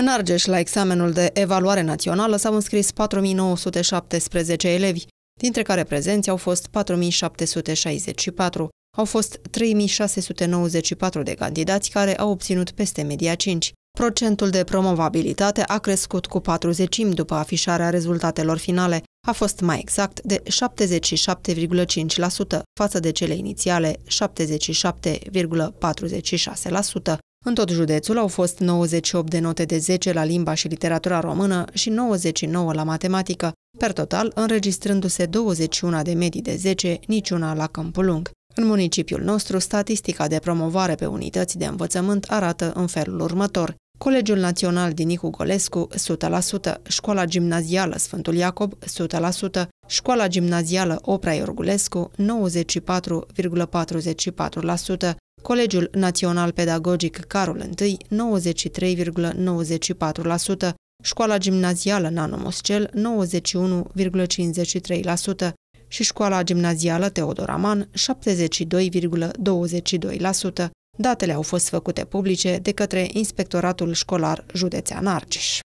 În Argeș, la examenul de evaluare națională, s-au înscris 4.917 elevi, dintre care prezenți au fost 4.764. Au fost 3.694 de candidați care au obținut peste media 5. Procentul de promovabilitate a crescut cu 40 după afișarea rezultatelor finale. A fost mai exact de 77,5% față de cele inițiale 77,46%. În tot județul au fost 98 de note de 10 la limba și literatura română și 99 la matematică, per total înregistrându-se 21 de medii de 10, niciuna la Câmpul Lung. În municipiul nostru, statistica de promovare pe unități de învățământ arată în felul următor. Colegiul Național Nicu Golescu, 100%, Școala Gimnazială Sfântul Iacob, 100%, Școala Gimnazială Oprea Iorgulescu, 94,44%, Colegiul Național Pedagogic Carol I 93,94%, Școala Gimnazială Nano Moscel 91,53% și Școala Gimnazială Teodor Aman 72,22%. Datele au fost făcute publice de către Inspectoratul Școlar Județean Argeș.